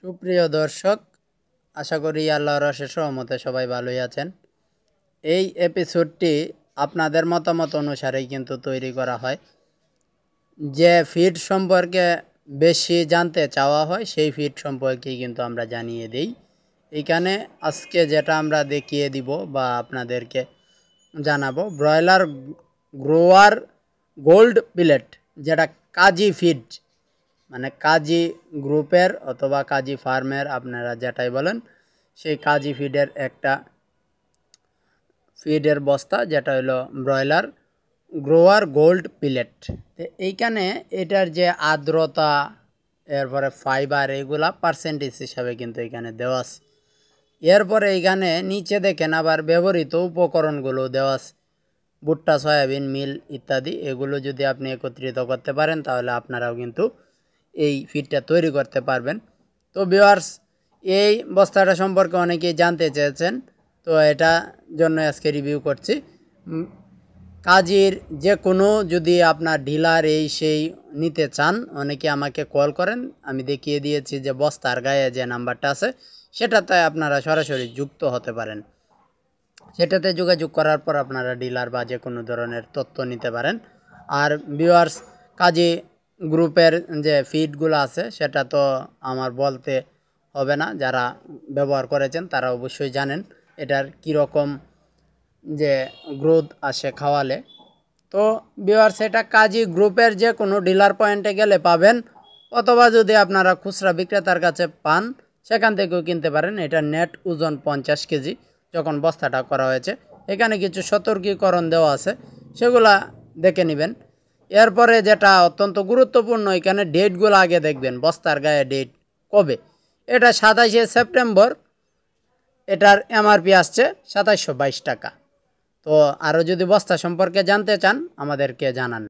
সুপ্রিয় দর্শক আশা করি আল্লাহ রসে সহমতে সবাই ভালোই আছেন এই এপিসোডটি আপনাদের মতামত অনুসারেই কিন্তু তৈরি করা হয় যে ফিড সম্পর্কে বেশি জানতে চাওয়া হয় সেই ফিড সম্পর্কেই কিন্তু আমরা জানিয়ে দিই এখানে আজকে যেটা আমরা দেখিয়ে দিব বা আপনাদেরকে জানাবো ব্রয়লার গ্রোয়ার গোল্ড প্লেট যেটা কাজী ফিড মানে কাজী গ্রুপের অথবা কাজী ফার্মের আপনারা যেটাই বলেন সেই কাজী ফিডের একটা ফিডের বস্তা যেটা হলো ব্রয়লার গ্রোয়ার গোল্ড পিলেট তো এইখানে এটার যে আর্দ্রতা এরপরে ফাইবার এইগুলা পার্সেন্টেজ হিসাবে কিন্তু এখানে দেওয়া আছে এরপরে এইখানে নিচে দেখেন আবার ব্যবহৃত উপকরণগুলো দেওয়া আছে ভুট্টা সয়াবিন মিল ইত্যাদি এগুলো যদি আপনি একত্রিত করতে পারেন তাহলে আপনারাও কিন্তু এই ফিডটা তৈরি করতে পারবেন তো ভিওয়ার্স এই বস্তাটা সম্পর্কে অনেকেই জানতে চেয়েছেন তো এটা জন্য আজকে রিভিউ করছি কাজের যে কোনো যদি আপনার ঢিলার এই সেই নিতে চান অনেকে আমাকে কল করেন আমি দেখিয়ে দিয়েছি যে বস্তার গায়ে যে নাম্বারটা আছে সেটাতে আপনারা সরাসরি যুক্ত হতে পারেন সেটাতে যোগাযোগ করার পর আপনারা ডিলার বা যে কোনো ধরনের তথ্য নিতে পারেন আর ভিওয়ার্স কাজে গ্রুপের যে ফিডগুলো আছে সেটা তো আমার বলতে হবে না যারা ব্যবহার করেছেন তারা অবশ্যই জানেন এটার কীরকম যে গ্রোথ আসে খাওয়ালে তো বিওয়ার সেটা কাজই গ্রুপের যে কোনো ডিলার পয়েন্টে গেলে পাবেন অথবা যদি আপনারা খুচরা বিক্রেতার কাছে পান সেখান থেকেও কিনতে পারেন এটা নেট ওজন পঞ্চাশ কেজি যখন বস্তাটা করা হয়েছে এখানে কিছু সতর্কীকরণ দেওয়া আছে সেগুলা দেখে নেবেন এরপরে যেটা অত্যন্ত গুরুত্বপূর্ণ এখানে ডেটগুলো আগে দেখবেন বস্তার গায়ে ডেট কবে এটা সাতাশে সেপ্টেম্বর এটার এমআরপি আসছে সাতাশশো টাকা তো আরও যদি বস্তা সম্পর্কে জানতে চান আমাদেরকে জানান